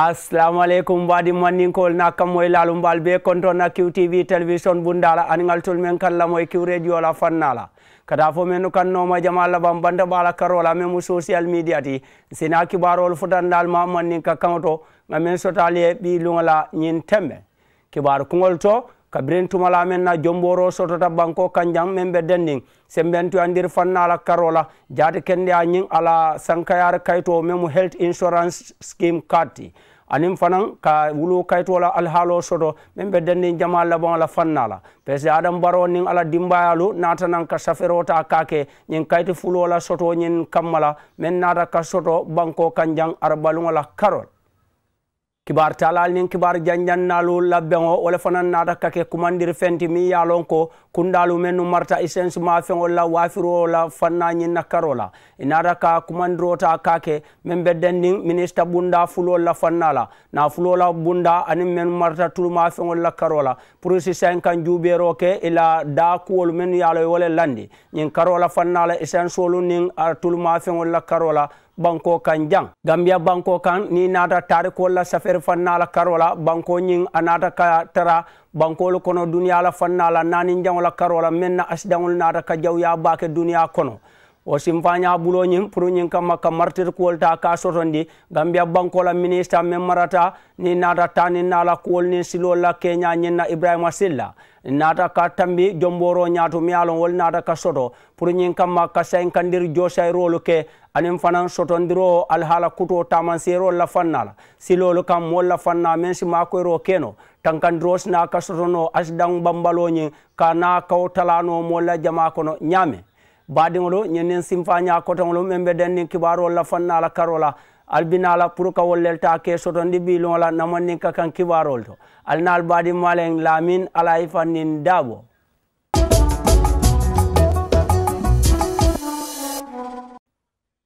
assalamu aleykum wadi manninkowol nakkam moy lalum bal be konto na qtv television bundala aningal tul men kan la moy kiw radio la fanala kada fo men kan no ma jama la bam banda bala karola men mo social media ti sina fudan dal ma manninka ka kamoto ma men sotali bi lungala nyin ñin temme kibar kuŋol to kabiren tumala men na jomboro sotota banko kanjam men ɓedden nin sembentu andir fannala karola jaate kende a ñin ala sankayare kayto memo health insurance scheme carti anin fanan ka wulu kaytola alhaalo soto min ɓe dendin jama laban ala fannala pes adam baro nin ala dimbayalu natanan ka safere ota kake ñin kayti fulola soto ñin kammala min nata ka soto banko kanjang arbalugola carole kibar talal nin kibar janjannalu labbeŋo wo le fanaŋ naata kake ke kumandiri fenti miŋ ye a loŋ ko kundalu mennu marta isensi mafeŋo la wafiro la fanna ñiŋ na karo la i naata ka kumandiro ta ka ke meŋ be dendiŋ minista bunda fulol la fanna la na fulo la bunda aniŋ mennu marta tulu mafeŋol la karo la pour si saŋ kaŋ juubero ke i la daa kuwolu mennu ye a loŋ wo le landi ñiŋ karo la fanna la isensolu niŋ a tulu mafeŋol la karo la banko kan jang gambia banko kan ni nata tariko la safere fanna la karola banko nyin anata ka tara bankolu kono duniya la fanna la nani jangola karola menna asdangol nata ka jawya bake duniya kono o simfanya bulo nyin pour nyin kama ka martir kuolta ka sotondi gambia banko la ministre men marata ni nata tani nala kuol ni silo la kenya nyin na ibrahima silla nata ka tambi jomboro ñaato mi yalon wol nata ka soto pour ñin kamma ka sayin kandir josay rolu ke anin fanan sotondiro alhaala kuto tamansero la fannala si lolu kam mol la fanna men si makoyro keno tankandiro sina ka sotono asdan bambaloñin ka na kaw talano molla jama kono ñame baɗiŋolu ñinin simfa ña kotoŋolu men be den nin kibaro la fannala karola albinala pour ka wollel ta ke soton ɗi ɓilola namonnin ka kan kibarol to alnal baɗi malen lamin ala yifannin e daɓo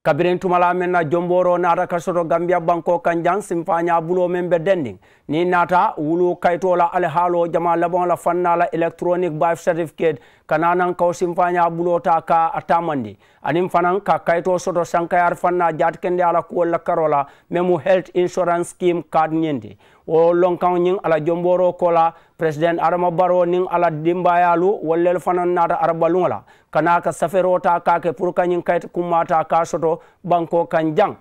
kabirin tumala men na jomboro nata ka soto gambia banko kan jang simfaña bulo men ɓe denɗin ni nata wulu kaytola alhaalo jama laɓola fannala électronique bif certificate kana nan kawsin faña ɓulota ka a tamandi anin fanan ka kayto soto sankayar fanna jatikende ala kuwolla karola memu health insurance scheme kadñindi wo lonkaŋ ñiŋ ala jomboro kola président adama baro niŋ ala dimbayalu wollel fanaŋ naata arabaluŋo la kana ka saferota kake pour ka ñiŋ kayit kummata ka soto banko kan jaŋ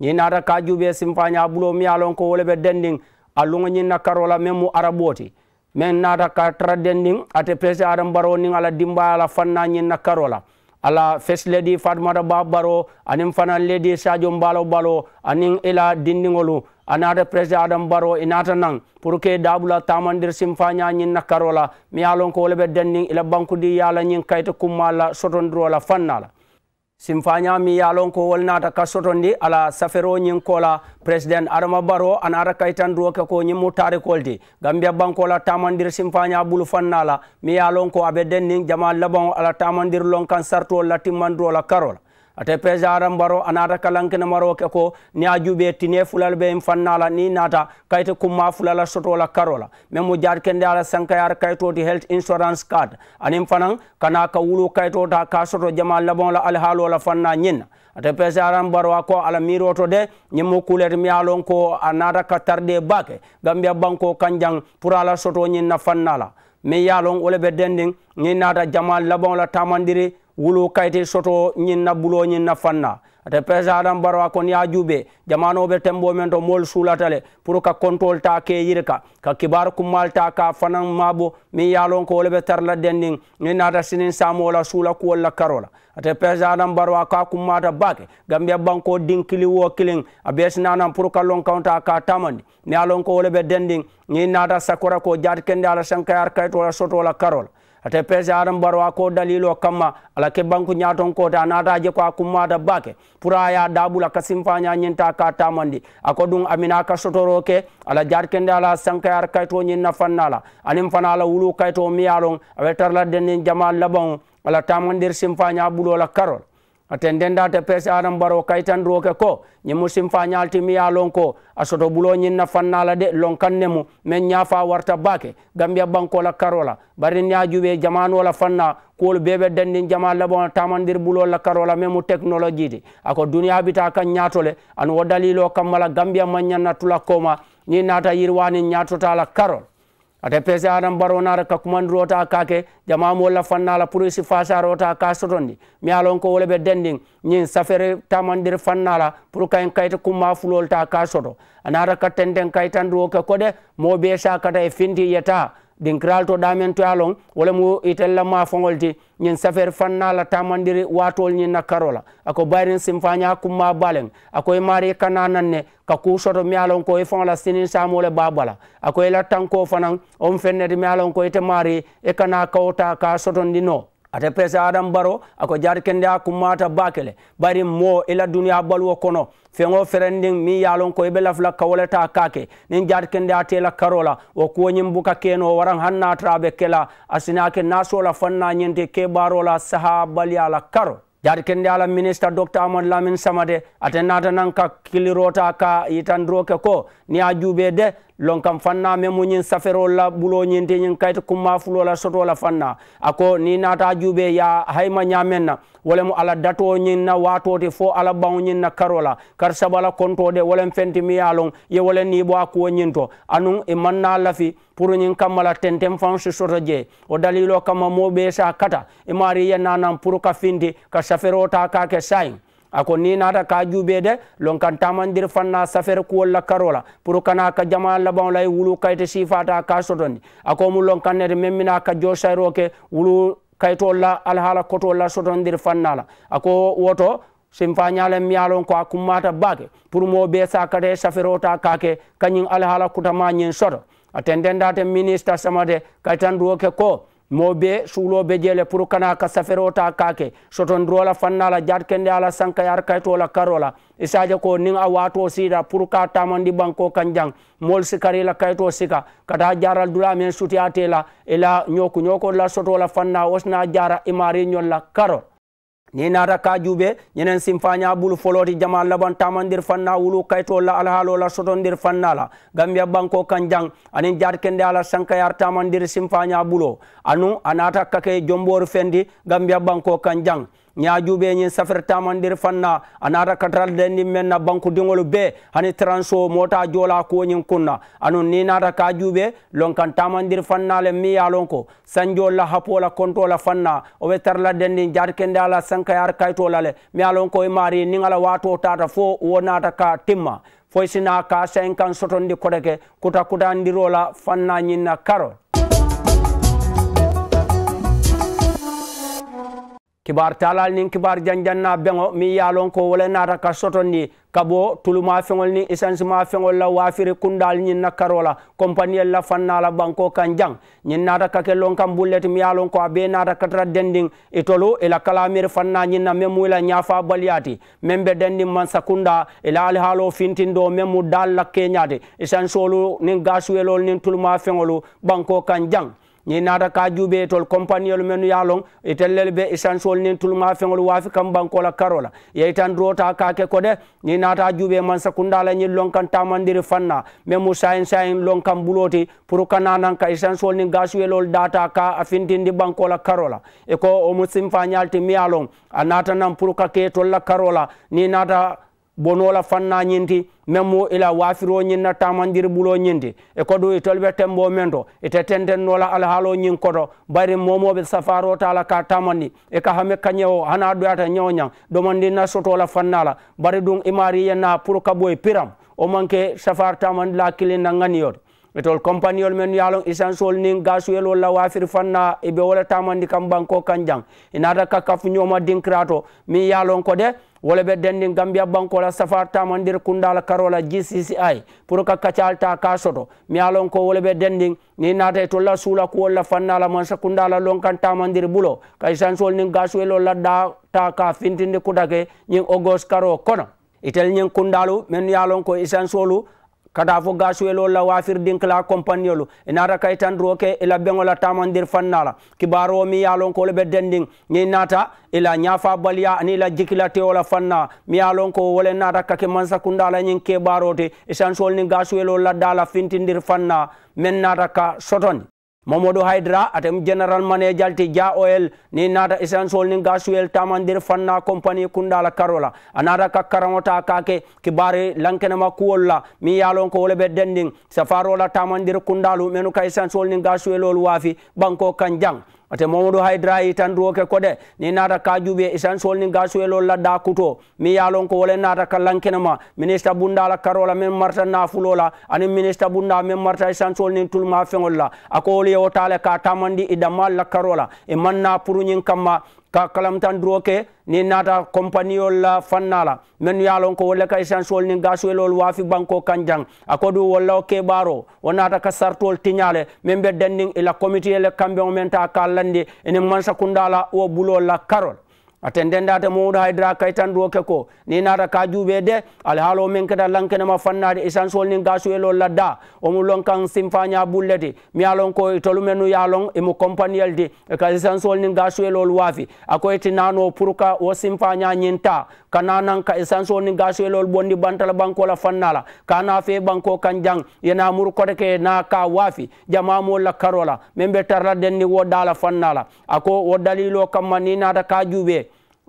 ñi naata ka juube sinfaña bulo miya lon ko wole be dendiŋ a luŋo ñiŋ na karola memu araboti men nata ka traden ning ate pese adam baro ning ala dimba ala fanna nyin na karola ala fes ledi fatmata ba baro anin fana ledi sadio mbalo balo anin ila dindingolu anata presi adam baro inata nan pour que dabula tamandir simfanya nyin na karola mi alon ko lebe denning ila bankudi yala nyin kayta kumala ala fannala simfañami yalon ko wol ka kasotondi ala safero ñin kola président adama baro an ata kaytanduwo ke ko ñin muttare kolti gambia bankola tamandir simfaña bulu fanna la mi yalon ko aɓe dennin jama laban ala tamandir lon kan sartuwol la timmanduwo la karola ate pesaran mbaro a nata kalankina maro ke ko ni a juuɓe tine fulal ɓe im fannala ni nata kayte kumma fulala sotola karola min mo jaat kende ala sankayar kaytoti health insurance card anin fanan kana ka wulu kaytota ka soto jama labonla alhaalola fanna ñinna ate pesaran mbaro a ko ala miroto de ñin mo kulete mi alon ko a nata ka tarde bake gam mbiya banko kanjang pour ala soto ñinna fannala min yalon wole ɓe denndin ñin nata jama labonla tamandiri wulu kayti soto ñin nabbulo ñin nafanna ate présiden barwa kon ya juuɓe jamanoɓe tembo men to mol suulatale pour ka contrôle ta ke yir ka ka kibar kummal ta ka fanan mabo min yalon ko woleɓe tarla den ndin min nata sinin samola suula kuwolla karola ate présiden barwa ka kummata bake gambia banko dinkili wo kilin a besinanan pour ka lon kawnta ka tamandi mi yalon ko woleɓe den ndin min nata sakora ko jati kendi ala sankayar kayitola sotola karola ate pese adam barwa ko dalilo kamma ala ke banku nyaton ko kota ta je ko da bake pura ya dabula kasimfanya nyinta ka tamandi ko dun amina ka sotoro ke ala jarkende ala sankayar kayto na fannala anim fanala wulu kayto miyalon awe tarla denin jamal labon ala tamandir simfanya bulola karol ate ndenda te pese adam baro kaytan roke ko ñimusim fa ñaltimi ya lon ko a soto bulo ñinna fannala de lon kan nemu min ñafa warta bake gambia bankola karola bari ni ajuɓe jamanola fanna kuwolu beɓe dendin jama labon tamandir bulolla karola memu technologie de ako duniya bita kan ñatole an wo dalilo kammala gambia mañanna tula koma ni nata yirwani ñatotala karol ate pese adam barona ra ka kumandiro ta kake jama mo la fanna la pour si fasa rota ka sotondi mi alon ko wole be dending nyin safere tamandir fanna la pour kayen kayta kuma fulol ta ka soto anara ka tenden kaytandro ka kode mo be sha kata e findi yeta din kiral to damen to alon wala mu la ma fongolte nyen safer fanna la tamandiri watol nyin na karola ako bayrin simfanya kuma balen ako e mari kananan ne ka ku soto mi alon ko e fon la sinin samole babala ako e la tanko fanan on fenne mi alon ko e te mari e kana kawta ka soton dino ata pese adam baro ako jar kende a kummata bakele bari mo ila duniya baluwo kono feŋo ferendin min yalon ko ibe lafula kawoleta kake nin jar kende a tela karola wo kuwoñin buka keno waran han natarabe kela asinake nasola fanna ñinti ke barola saha baliyala karo jar kende ala ministre docteur amadou lamin samade aten nata nan ka kilirota ka yitandiroke ko ni a juube de lon kam fanna meme ñin safereol la ɓulo ñinteñin kayta kumma fulo la soto la fanna a ko ni nata juube ya hayma ñamen na wolemo ala dato ñin na watote fo ala ɓaw ñin na karo la kar saba la kontode wolem fenti miyalon ye wole nibo a kuwo ñinto anun e manna lafi pour ñin kammala tenten fansi soto je o dalilo kamma moɓe sa kata e mari ye nanan pour ka finti ka safereo ta kake sayin a ko ni nata ka juɓede lon kan tamandir fanna safere kuwolla karola pour kana ka jama laɓanla e wulu kayte sifata ka sotondi ako mum lon kan nete memmina ka josayroke wulu kaytolla alhaala kotolla sotondir fannala ako woto sim fa ñalen miyalon ko a cummata bake pour mo ɓe sakate safere ota kake kañin alhaala kutama ñin soto a tendendate ministre samade kaytan duwoke ko mobe be jele pour kana ka safero ta kake sotondrola fannala kende ala sanka yar la karola isaje ko nin a wato sida pour ka tamandi banko kanjang jang mol sikari la kayto sika kata jaral dula men suti atela ila nyoku nyoko la sotola fanna osna jara imari la karol ni nata ka juɓe ñenen simfaña ɓulu foloti jama laban tamandir fanna wulu la alhaalola sotondir fannala gambia banko kan jang anin jat kende ala sankayar tamandir simfaña ɓulo anu anata kake jombor fendi gambia banko kan jang ñaajuɓe ñin safere tamandir fanna anata naata kataralde men na banku diŋolu be hani transo mota jola koñin kunna anun ni naata kajuɓe lonkan tamandir fannale mi ya lon ko sanjol la hapola kontola fanna oɓe tarla dendin jaat kende ala sankayar kaytola le mi ya lon ko e mari niŋala wato tata fo wo nata ka timma foy sina ka sen kan sotondi kodeke kuta kutandirola fanna ñinna karol kibar talal nin kibar janjan na beŋo min yalon ko wole nata ka sotondi ka bo tuluma feŋol ni essencema feŋol la wafiri kundal ñin na karola compagniel la fanna la banko kan jaŋ ñin nata ka ke lon kan bulleti mi yalon ko a be nata katara dendiŋ itolu ila kalamiri fanna ñin na meŋ mu ila ñafa baliyati meŋ be dendiŋ mansa kunda ila alihalo fintindo meŋ mu dal la keñati essenceolu nin gasuwelol nin tuluma feŋolu banko kan jaŋ ñi naata ka juuɓe e tol compagniol men yaalon e tellel ɓe essenceol nin tulma feŋol waafi kam bankola karola yey tan rota kake ko de ñi naata juuɓe e man sakundala ñin lonkan tamandiri fanna mais mo sayin sayin lonkan ɓuloti pour ka nanan ka essenceol nin gasuwelol data ka a fintindi bankola karola e ko omo simfa ñalti miyalon a natanan pour ka ke tolla karola ni naata bonola fanna ñinti même mo ila wafiro ñinna tamandiri ɓulo ñinti e koɗo e tolɓe tembo men to ete tentennola alhaalo ñin koto bari momoɓe safaro tala ka tamandi e ka hame kañewo hana ɗoyata ñawñang ɗomandi nasotola fannala bari ɗum imari yenna pour kaɓoye piram o manque safar tamandi la kilinna ganiyote e tol compagniol men yalon essenceol nin gasuyel olla wafiri fanna e ɓe wola tamandi kam banko kan jang e nata ka kaf ñoma dinkirato min yalon ko de wala be denndin gambia banko la safar tamandir kundala karola gcci pour ka kacal ta ka soto mi alon ko wala be denndin ni naata e to la sula kuwol la fannala man sa kundala lonkan tamandir bulo kay sansol nin gasuwelol la da ta ka fintinde kutake ñin ogos karo kono itel ñin kundalu men yalon ko isansolu kada fo gasuwel olla wafir dinkla compagnie olu inata e kay tan roke ila e beŋola tamandir fannala kibaro mi yalon ko lobe dendin ni nata ila e ñafa baliya ani ila jikila teola fanna mi yalon ko wole nata kake mansakundala ñin kebaro te isansol ni gasuwel olla dala fintindir fanna men nata ka sotoni mamadou haydra atem general manager ti ja oil ni nata essential ni gasuel tamandir fanna company kundala karola anata ka karangota kake kibari lankenema kuwolla mi yalon ko wole be safarola tamandir kundalu menu ka essential ni gasuelol waafi banko kan ate mamadou tan yitanduwo ke kode ni nata kajuɓe isan solni gasuwelol ladda kuto mi yalon ko wole nata ka lankenema ministre bunda la karola min marta nafulola ani ministre bunda min marta isan solni tulma feŋol la ako wolu yewotale ka tamandi idammal la karola e manna puruñin kamma ka kalamtan duro ke ni nata kompaniyol la fanna la men ye lon ko wolle ka essentiel ni gasuelol waafi banko kanjang akodu wolla o keɓaro wo nata ka sartol tiñale min ɓe denndin ila comité le kamɓe o men ta ka landi enen mansakundala o bulol la karol atenden data ta haydra kaytan ɗo ke ko ni ta kaju juuɓe de alhaala o min keta isan sol essentiel nin gasuelo ladda omo lon kan simfaña bullete mi alon ko tolumen nu yalon mu compagniel de ka essentiel nin gasuelol waafi akoye tinano pour puruka o simfaña nyinta. kana nan ka esansoni gasuelol bondi bantala bankola fannala kana fe banko kan jang yena mur kodeke na ka wafi jama molla karola membe tarla denni wo dala fannala ako wo dalilo kamma ni nata ka juɓe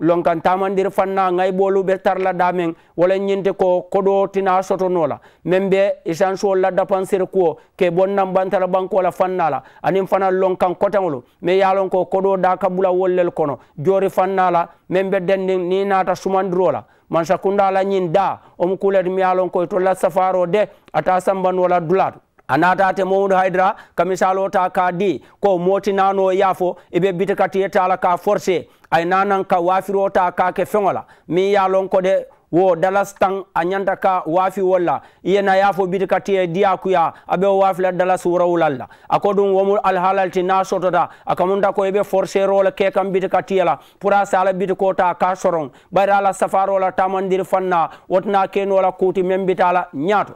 lonkan tamandir fanna ngay bolu be tarla damen wala nyinte ko kodo tina soto nola membe isan so la dapansir ko ke bonnam bantara banko la fanna la anim fana lonkan kotangulu me yalon ko kodo da kabula wollel kono jori fanna la membe den ni nata sumandro la man sakunda la nyin da o mu kulet mi yalon ko to la safaro de ata samban wala dulatu a natate mamadou haydara ka misalo ta ka di ko motinano yaafo eɓe bita kati yetala ka forcé ay nanan ka wafiro ta kake feŋola min yalonkode wo dalas tan a ñanta ka waafi wolla iyena yaafo biti katiye diya kuya aɓe o waafila dalas wurawulal la a ko ɗum womu alhalalti na sotota a kamunta ko eɓe forcé rola ke kam biti katiye la pura sala biti ko ta ka soron ɓayrala safarola tamandiri fanna wotana kenola kuuti men bitala ñaato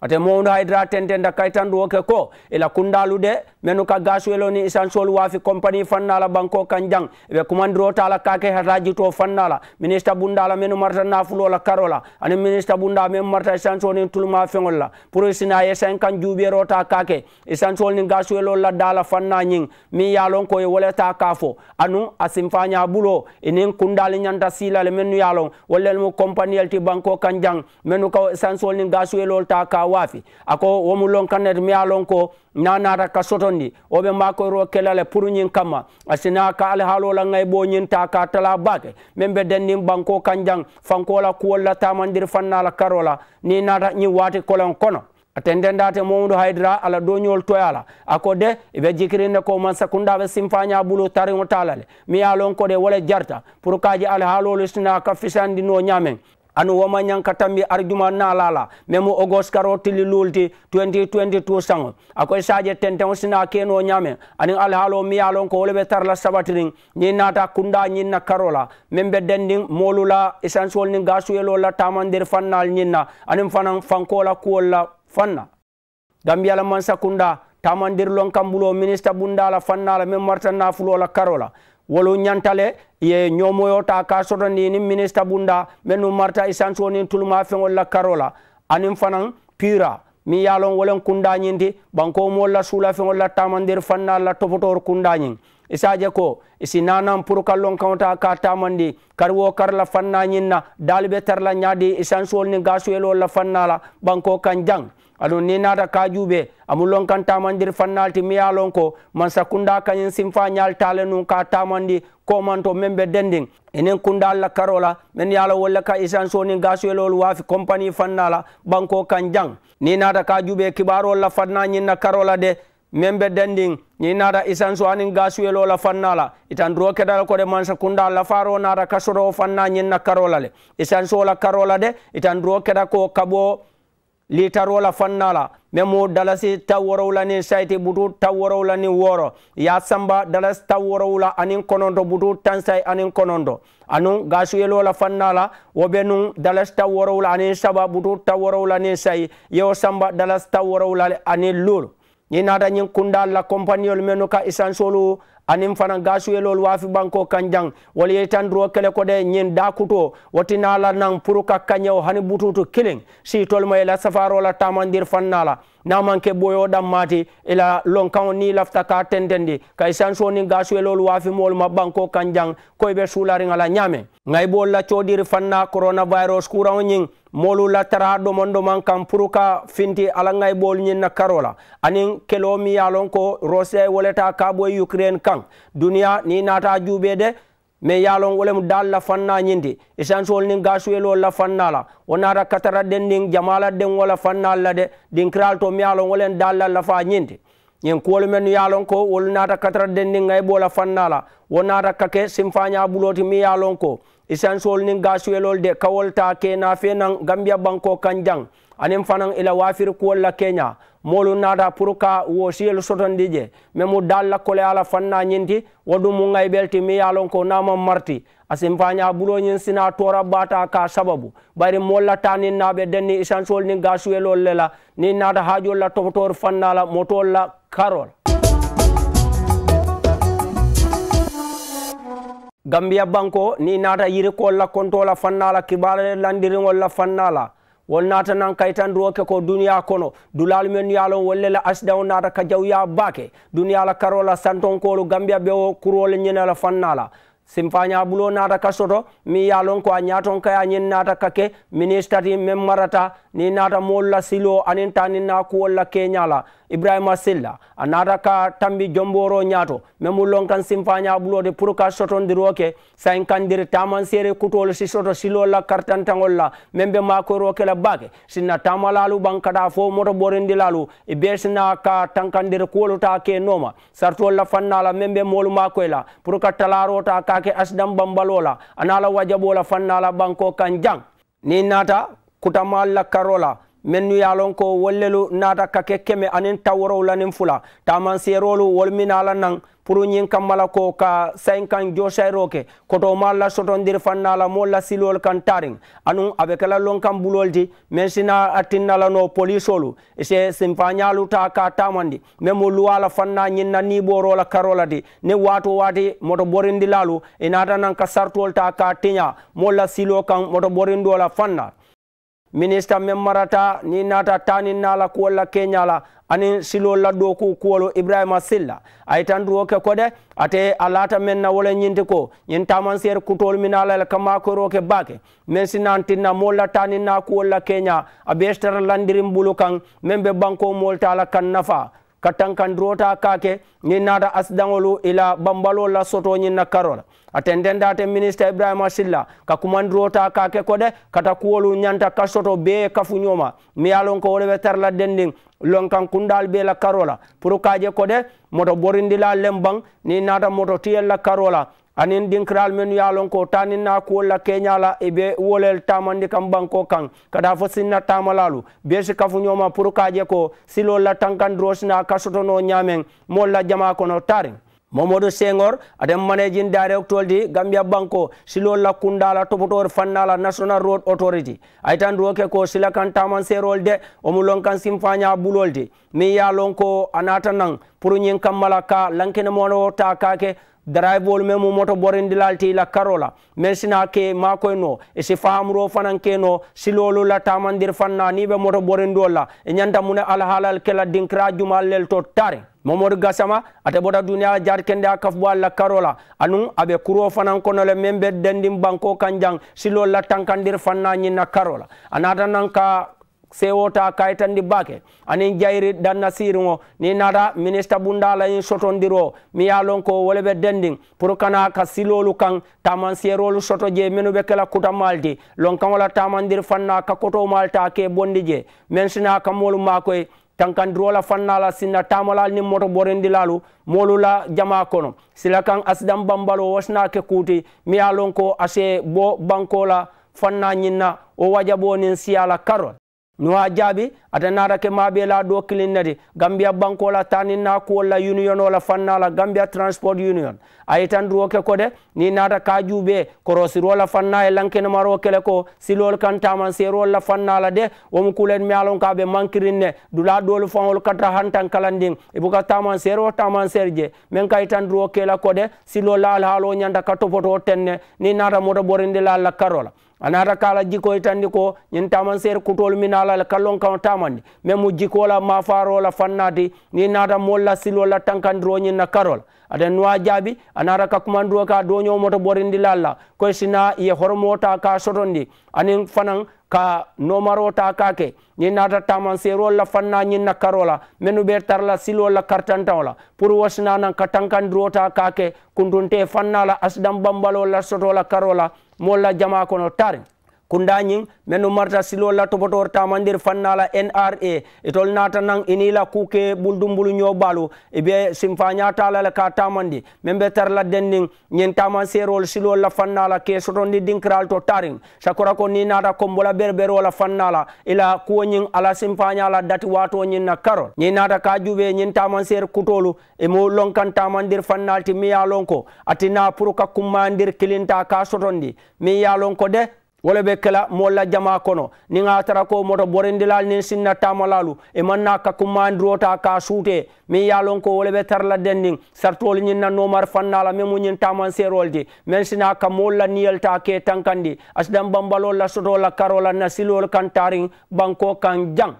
ate mowdu haydra tente dakkay tan ɗu woke ko ila kundalude menu ka gasuelo ni essential wafi compagnie fannala banko kanjang be kumandiro tala kake hataji to fannala ministre bundala menu marta nafulola karola ani ministre bunda men marta essential ni tulma fengolla pour ye 50 jube rota kake essential ni gasuelo la dala fanna mi yalon ko e woleta kafo anu asimfanya bulo enen kundali nyanta silale menu yalon wolle mo compagnie ti banko kanjang menu ka essential ni gasuelo ta ka wafi ako womulon kanet mi yalon ko nanata ka sotondi oɓe makoro kelale pour ñin kamma asina ka alhaalola gay ɓoñinta ka tala bake min ɓe dendin banko kanjang fankola kuwolla tamandir fannala karola ni nata ñin wati kolon kono ate ndendate momudou haydara ala doñol toyala ako de ɓe jikirinde ko man sakundaɓe simfaña bulu tariotalale miyalon kode wole jarta pour kaji alhaalolo sina ka fisandino ñamen anu woma ñankatambi argument nala la memo ogos karotili lulti 2022 sango Ako saje tenteŋo sina keno ñame aniŋ alhaalo miyalon ko wole be tarla sabatirin ni nata kunda ni na karo la meŋ be dendiŋ moolu la essentiel niŋ gasuyelo la tamandiri fannal ñiŋ na aniŋ fanaŋ fanko la kuwol la fanna gambiyala tamandir lon kambulo ministre bundala fannala meŋ marta nafulo la wolu ñantale ye ñomoyo ta ka sotondi sotondini minista bunda mennu marta isansuwo nin tuluma feŋol la karo la anin fanaŋ pira mi ye lon wolen kundañinti banko moolu la sula feŋol la tamandir fanna la topotor kundañin isaje ko isi nanan pour ka lonkawta ka tamandi kar wo kar la fanna ñinna daali be tarla isan essentiel ni gasuelol la fanna la banko kan jang aɗum ni nata kajuɓe amu lonkan tamandir fannalti miya lon ko mansa kunda kañum simfa ñaltale num ka tamandi komanto men ɓe dendin enen kunda allah karola min yaala wolle ka isansoni wafi waafi fanna fannala banko kan jang ni nata kajuɓe kibarol la fanna ñinna karola de men ɓe dendin ñin nata isan suwanin gasuyelo la fanna la itan duro kedala kode mansa kunda la faro nata kasoro fanna ñin na karola le isan suwo la karola de itan duro keda ko kaɓo litaro la fanna la me mu dalasi tawworowla nin sayti butu tawworowla nin woro ya samba dalasi tawworowla anin konondo butu tansay anin konondo anun gasuyelo la fanna la wo ɓe nun dalasi tawworowla anin saba butu tawworowla nin sayi yewo samba dalasi tawworowla anin lulu ñiŋ naata ñiŋ la compagnolu mennu ka isansolu aniŋ fana gasuyelolu waafi banko kanjang. jaŋ wolu ye tandiro kele ko de ñiŋ daakuto wo la naŋ pour ka kañewo hani bututu kiliŋ siitolu ma i la safaro la tamandir fanna la naa maŋ ke boyo danmaati i la lonkaŋo niŋ i ka tentendi ka isanso niŋ gasuyelolu waafi moolu ma banko kanjang. jaŋ ko i be suulariŋa la la coodiri fanna coronavirus kuraŋo ñiŋ molu lattara ɗomonɗo man kan pour ka finti alangay ɓool ñinna karola anin kelo mi yalon ko rossia woleta ka ɓoye ukraine kan duniya ni nata juɓede mai yalon wolem dal la fanna ñinti essentiol nin gasuelo la fanna la wo nata katara den nin jamala den wo la fannal la de ɗin kral to mi yalon wolen dal la lafa ñinti ñin kuwolu men yalon ko wolu nata katara den nin ngay ɓo la fanna la wo nata kake simfaña ɓuloti mi yalon ko isansol nin gasuelol de kawol ta kena fe nan gambia banko kan jang anin fanan ila wafir kuwol la kenya molu nata pour ka wosiyel sotondi je ma mu dal la kole ala fanna ñinti wadu mu gay ɓelti mi yalon ko naman marti asin faña buloñin sina tora bata ka sababu bari mollata nin naɓe denni isansol nin gasuelol le la nin nata hajol la topotor fannala motol la karol gambiya banko ni naata yirikol la kontola fannala kibala landiriŋol la fannala wol naata nan kaytan duwoke ko duniya kono dulalu men yalon wolle la asidao naata ka jawya baake duniya la karo la santonkolu gambiya ɓewo kurole ñine la fannala simfaña bulo naata ka soto mi yalon ko a ñaton kaya ñin naata ka ke ministre ti men marata ni naata moolu la silo anin ta nin na kuwol la keña la ibrahima silla a ka tambi jomboro nyato, mais mu lon kan de ɓulode pour ka sotondiro ke sayin kandiri tamansere kutol si soto silo la kartantagol la makoro ke la bake sinna tamalalu bankada fo moro ɓorendilalu lalu, be ka tankandire tankandiri ta ke noma, sartol la fannala membe ɓe molu makoye la pour talarota kake asdam bambalola anala wajabola fannala banko kanjang. ni nata kutama karola min nu yalon ko wollelu nata kake keme anin taworow lanin fula taman serolu wolminala nan pour ñin kammala ko ka sain kan josayro ke koto ma la sotondir fannala mo la silol kan tarin anun abe kela lon kan bulol di min sina tinnala no polisolu se simpañalu ta ka tamandi min mo luwala fanna ñin na niborola karola di ni wato wati moto borindilalu inata nan ka sartuol ta ka tiña mo la silo kan moto borindola fanna ministre men marata ni nata tanin nala kuwolla keñala anin silo laddo ku kuwolo ibrahima silla ay tan duroke kode ate a lata men na wole ñinti ko ñin tamansér kutol minalal ka makoroke bake min sinan tinna molla tanin na kuwolla keña a ɓestara landirin bulu kan min ɓe banko moltala kan nafa katankandirota kake ñiŋ naata asidaŋolu i la la soto ñiŋ na karo la atendendate ministe ibrahima silla ka kumandirota kake ko de kata kuwolu ñanta ka soto bee kafuñoma mi ye a lon ko wo le be tara la dendiŋ lonkan kundal be la karo la pour ka je ko de moto borindila lem baŋ niŋ naata moto tiyel la karo la anin dinkiral men ya lon ko tanin na ko la kenya la e be wolel tamandi kam banko kan kada fo sinna tamalalu be shi kafu nyoma pour kaje ko silo la tankan drosna kasoto no nyamen molla jama kono tarin momadou senghor aɗen manéji darek toldi gambia banco silo lakkudala topotore fannala national road autority aytan roke ko sila kan taman serol de omo lonkan simfaña buloldi min yalon ko anata nan pour ñin kammala ka lankene mono ta kake drivol men mu moto borindilalti la karola men sina ke makoy no e si famro fanan ke no silolu la tamandir fanna ni be moto borindol la e ñanta mune alhalal kela dinkra jumallel to tare momadou gasama ate bota duniya jarkende a kafbo allah karola anum aɓe kuro fanankonole min ɓe dendin banko kan jang silo lattankandir fannañinna karola anatanan ka sewota kayitandi bake anin jayri danna sirio ni nata ministre bundalayin sotondir o mi yalon ko woleɓe dendin pour kana ka silolu kan taman sierolu soto je minu ɓe kela kuta malti lon kan wala tamandir fanna ka koto malta ke bondi je mensina kamolu makoye tankandirola fannala sinna tamalal ni moto borendilalu molu la jama kono sila kan asidan bambalo wasna ke kuti mi alon ko ase bo bankola fanna ñinna o wajabo nin siyala karol no ha jaabi ata narake maɓe la ɗo klin nade gambia bankola tanina kuwolla union ola fannala gambia transport union ayi tan roke kode ni nata ka juɓe korosirola fanna e lankenemaro kele ko silol kantaman serolla fannala de womo kulen mialon kaɓe mankirinne dula ɗol fawol kata hantan kalandin ebuka taman sere o taman sere je min kayi tan ro kela kode silola alhaalo ñanta ka topoto tenne ni nata moto ɓorindela lakkarola anata kala jiko itandi ko ñin taman ser kutol minala le kallon kan tamandi memu jikola la fannati ni nata molla silola tankandiro ñin na karol aden nuwa jaabi anata ka kumandiro ka doño moto borindi lalla koy sina ye hormota ka sotondi anin fanan ka nomaro ta kake ñin nata taman serol la fanna ñin na karola menu be la silo la kartantaw la pour wasna nan ka tankandiro ta kake kundunte fanna la asdam bambalo la sotola karola molla jama kono tarin kundañin men marta silo la tobotor tamandir fannala nra itol nata nan inila kuke buldumbulu balu ibe simfaña tala la ka tamandi men be tarla denning ñen taman serol silo la fannala ke sotondi dinkral to tarin sakora ko ni nata kombola berbero la fannala ila kuwoñing ala simfaña la dati wato ñin na karo ñi nata ka juve ñin taman ser kutolu e mo lonkan tamandir fannalti mi ya lonko atina pour ka kummandir kilinta ka sotondi mi de wole be kela la jama kono ni a tara ko moto borindilal nin sinna tamalalu e manna ka kumandrota ka suute mi yalon ko wala be la dendin sartol nyin na nomar fannala memu nyin taman seroldi men sina ka molla niyelta ke tankandi asidan bambalo la soto la la na silol kantarin banko kan jang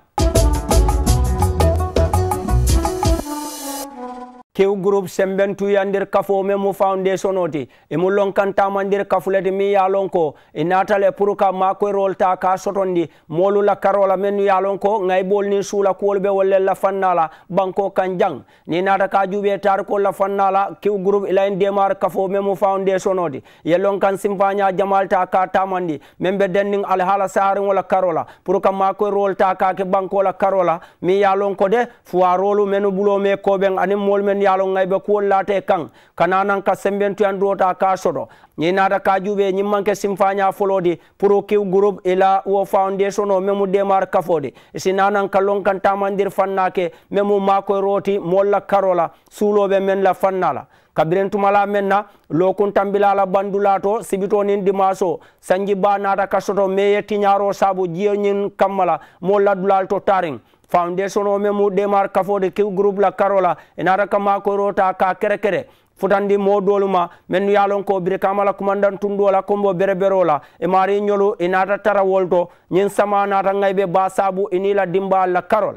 kew group sembentuya nder kafo me mu foundation oti e mu lonkantama nder kafulete mi ya lon e natale pour ka makoyrol e ta ka sotondi molu la karola men ya lon ko ŋayɓol ni suula kuwol ɓe walla la fannala banko kan ni nata ka juuɓe tar ko la fannala kew group ilayn demar kafo me mu foundation oti ye lonkan simpaña jamal ta ka tamandi men ɓe denndin alhaala saariŋola karola pour e ka makoyrol ta kake bankola karola mi ya lon ko de fuwarolu menu ɓulo me koɓen anin mol men yalo gaybe kuwol late kan kana nan ka sembentuyan duwota ka soɗo ñinata ka juuɓe ñim manque simfaña folodi pour o kiw groupe ila wo foundation o memu démar kafode sinanan ka lonkan tamandir fannake memu makoy roti molla karola suuloɓe men la fannala kabiren tumala men na lokun tambilala bandulato sibito nin dimaso sanji ba nata ka soto meye tiñaro sabu jiyo ñin kammala molla dulal to taring foundation o men mu ɗemar kafode ke groupe la karola ena ta ka makorota ka kere kere futandi modolu ma men nu yalon ko bire kamala commandant tunduola kombo bereberola e mari ñolu enata tara wolto ñin sama nata gaybe ba sabu enila dimba la karol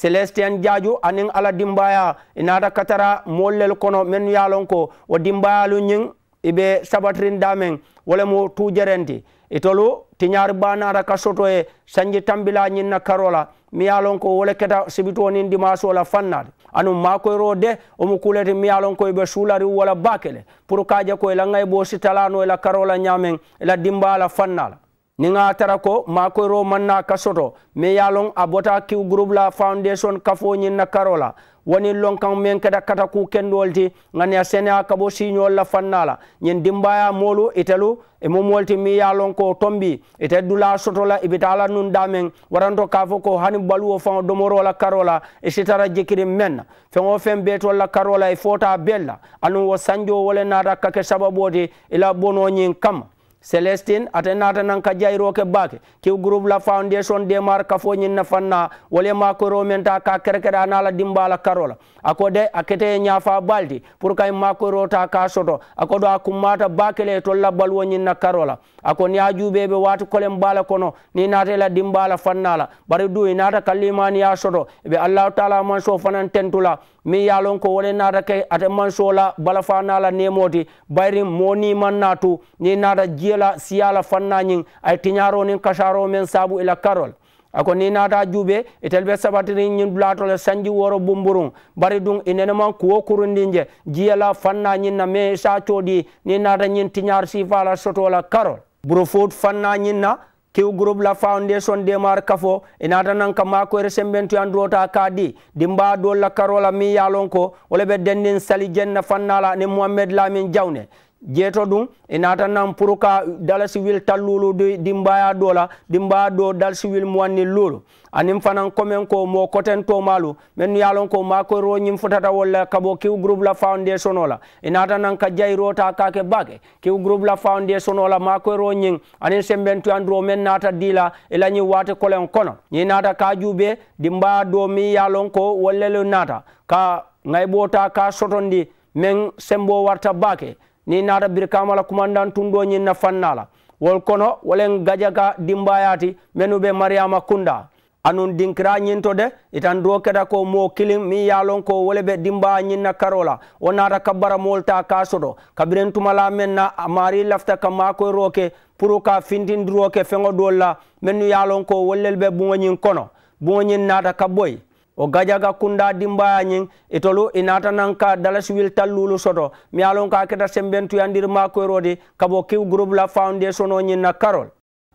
celestien diadio anin ala dimbaya enata katara mollel kono men nu yalon ko o dimbayalu ñing iɓe saɓatirindamen wolemo tujerenti e tolu tiñaari banara ka soto e sañji tambila ñinna karola mi yalon ko wole keta sibito nin dimaso la fannade anum makoyro de omo kulete mi yalon koye ɓe suulari wala bakele pour kaje koye la ngay bo si talano e la karola ñamen e la dimbala fannala ninga tara ko makoyro manna ka soto mi yalon a bota kiw groupe la foundation kafo ñinna karola woni lonkan men keda kata ku kendolti ngani a sene ka bo siñol la fannala ñen dimbaya molu itelu e momolti mi ya lon ko tombi ite dula sotola ibitala nun damen waranto kafo ko hani baluwo fan domorola karola e sitara jikiri men fengo fen betolla karola e fota bella anu wo sanjo wole nata kake sababoti ila bono ñin kam célestine ate nata nan ka jayroke bake ki groupe la foundation de mar kafo ñinna fanna wole ma ko romenta ka kerekere anala dimbala karola ako de akete ñafa balti pour kay makoyrota ka soto ako ɗo a kummata bakele e tolla balwo ñinna karola ako ni a juuɓeɓe wati kolen bala kono ni natela dimbala fannala bari du nata kallimaniya soto eɓe allahu taala manso fanan tentula min yalon ko wole nata ke ate mansola bala fanala nemoti bayri moni man natu ni nata kiyala siyala fannañin ay tiñaro nin kasaro men saabu ila karol ako ni nata juube itel be sabatiri ñin dulatole sanji woro bumburun bari dun ineneman kuwo kurundinje jiyala fanna ñin na me sa coodi ni nata ñin tiñar sifala sotola karol burofot fanna ñin na kiw groupe la foundation demar kafo inata nan ka makoyre e sembentuyan durota ka dimba dol la karola mi yalon ko wala be dendin sali jenna fannala ni mohammed lamin jawne jeeto ɗum e natan nan pour qua dala siwil tallulu ɗi mbaya ɗola ɗi mbaya ɗo dal siwil muwanni lulu anin fanan komen ko mo coten tomalu min yalon ko makoro ñin fotata walla kabo kiw groupe la foundation ola e natan nan ka jayi rota kake bake kiw groupe la foundation ola makoro ñin anin semben tuyandro min nata dila e lañi wate kolen kono ñi nata kajuɓe ɗi mbaya ɗo mi yalon ko wallelu nata ka gayɓota ka sotondi min sembo warta bake ni naata bir kamala kumandan tundo ñin na fannala wol kono wolen gajaka dimbayati menu be mariama kunda anun dinkira ñinto de itan do keda ko mo kilim mi yalon ko wole be dimba ñin na karola wo naata kabbara mol ta kasoɗo kabiren tumala men na mari lafta ka makoy roke pour ka fintindiroke feŋo dol la mennu yalon ko wollel be buŋo ñin kono buŋo ñin naata ka boy o gajaga kunda dimbaya ñin itolu i natanan ka dalasiwil tallulu soto mi alon ka keta sembentuyandir makoyrode kabo kiw groupe la foundation o ñin na carol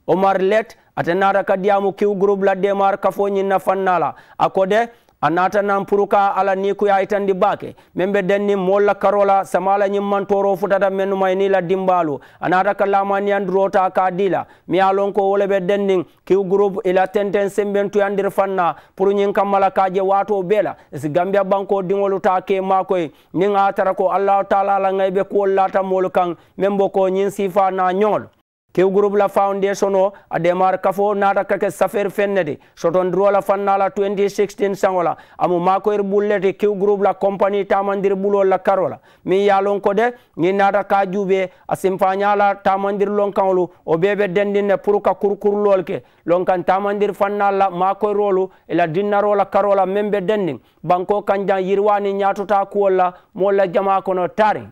omar let ate nata ka diyamu kiw groupe la demar kafo ñin na fannala a kode anata nan puruka ala ni ku ya itandi bake membe denni molla karola samala nyim man toro futata menu mayni la dimbalu anata kalama ni androta ka dila mi alon ko wole be denni ki group ila tenten semben tu andir fanna pour nyin kamala je wato bela si gambia banko dingolu ta ke makoy ni nga tara ko allah taala la ngaybe ko lata mol kan membo ko nyin sifa na nyol kew groupe la foundation o a démare kafo nata kake safere fenne de soton drola fannala 2016 sangola amu makoyr ɓullete kew groupe la compagnie tamandir ɓulol la karola min yalon ko de min nata ka juuɓe a simpañala tamandir lonkanolu o ɓeɓe dendinne pour ka kurkurlol ke lonkan tamandir fannal la makoyrolu ela dinnarola karola men ɓe dendin banko kanjan yirwani ñatota kuwol la molla jama kono tari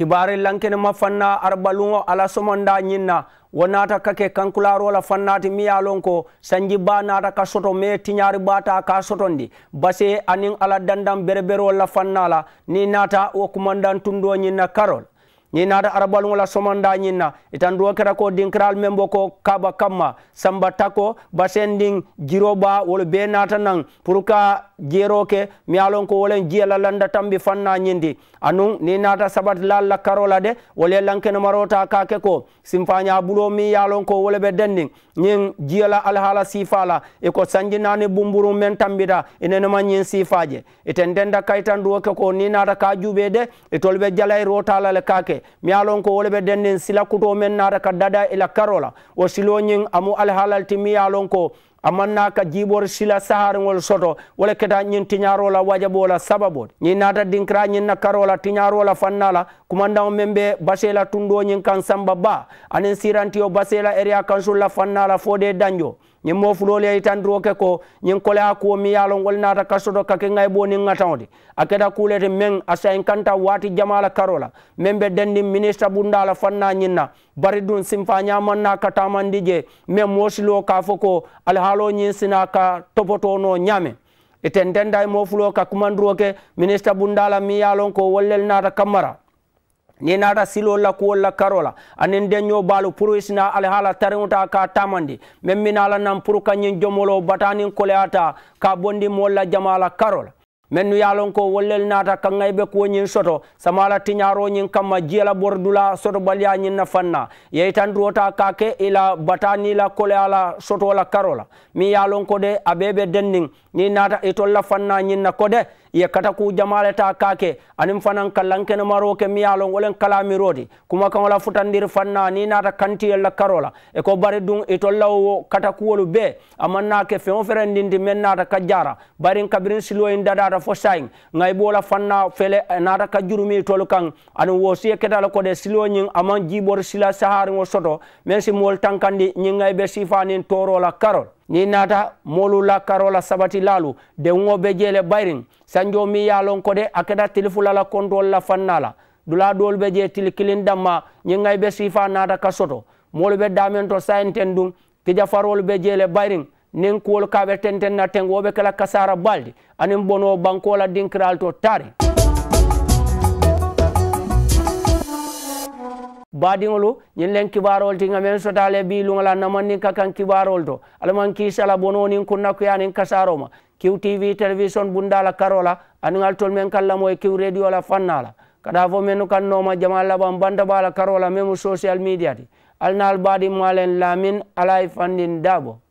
kibari lankene ma fanna arbaluŋo ala somonda ñiŋ na wo naata ka ke kankularo la fannati mi ye a lon ko sanji ba naata ka soto me tiñaari bata ka sotondi base aniŋ ala dandan berebero la fanna la ni naata wo kumandan tundo ñiŋ na karol ñiŋ naata arabaluŋo la somonda ñiŋ na itan duwo kera ko dinkiraalu meŋ bo ko kaba kamma samba tako basen diŋ jiro ba wolu bee naata naŋ pour ka jero ke mi ye a loŋ ko woleŋ jiya la landa tambi fanna ñiŋ ti anuŋ niŋ naata sabati laalu la karo la de wolu ye lankenemaro ta ka ke ko simfaña bulo miŋ ye a loŋ ko wole be dendi ñiŋ jiya la alihaala siifa la i ko sanji naani bumburuŋ meŋ tambita i nenema ñiŋ siifa je itententa kaitan duwo ke ko niŋ naata ka jube de itolu be jalayiro ta la le ka ke ye mi ye ko wo be dennin sila kuto men naata ka dada ila karo la wo siloñin amu alhalalti mi ye lon ko amanna ka jiibor sila sahariŋol soto wala keta nyin tiñaro la wajabo la sababo nyin nata dinkira nyin na karo la tiñaro la fanna basela tundo nyin kan samba ba aniŋ basela area kansul fannala fanna fo danjo ñin mofuloolu ye itandiro ke ko ñin kole a kuwo mi yaalongol naata kasoto kake ŋay booniŋ ŋataŋo di a keta kuulete meŋ a sayin kanta waati jama la karo la meŋ be dendi ministre bunda la fanna ñiŋ na bari duŋ simfa ñaamaŋ na ka taamandi je meŋ moosiloo ka fo ko alihaalo ñiŋ sina ka topoto no ñaame itententa i mofuloo ka kumandiro ke ministre bunda la mi yaalon ko wollel naata kammara ni nata silolla kuwolla karola anin deño baalu prowise na alhaala tariŋuta ka tamandi meŋ mi nala nan pour kañiŋ jomolo bataniŋ koleyata ka bondi moolla jamala karola meŋ nu ye a loŋ ko wollel naata kaŋay be kuwoñiŋ soto samala tiñaroñiŋ kamma jiyela bordula soto baliyañiŋ nafaŋ na yeitan duwota ka ke i la batani la koleya la soto la karola miŋ ye a loŋ ko de a be be denniŋ ni naata itolla faŋ na ñiŋ na ko de iye kata ku jamale ta kake anin fanan kallankene maroke miyalon wolen kalamirodi kuma kan wala futandir fanna ni nata kantiyella karola e ko bari dun ito e lawwo kata kuwolu be amannake feo ferendindi men nata ka jara barin kabirin siloyin dadata fo sayin gay bola fanna fele eh, nata ka jurumi tolu kan anin wosiye ketala kode siloyin aman jibor sila saharin wo soto men si mowol tankandi ñin gay be sifanin torola karol ni nata molula karola sabati lalu de ŋobe jele bayrin sanjo mi yalon kode a keda tilifulala kontol la fannala dula dolu be je tili kilin damma ñiŋay be sifa nata ka soto molu be damen to sayinten dun tija farolu be jele bayrin nin kuwolu kabe tenten na teŋ wo be kela kasara baldi aniŋ bono bankola dinkiral to tari baadiŋolu ñiŋ leŋ kibaarolu ti ŋa meŋ sotaale bii luŋola namanniŋ ka kaŋ kibaarolu to ala maŋ kii sala bonoo niŋ kunnakuyaa niŋ kasaaro ma kiw tv televisiyon bunda la karo la aniŋ ali tolu meŋ kaŋ lamo ye kiw rediyo la fanna la ka taa fo mennu kaŋ nooma jamaa labaŋ bantaba la karo la memu social media ti ali naal baadiŋ maa leŋ laamin ala ye fanniŋ daabo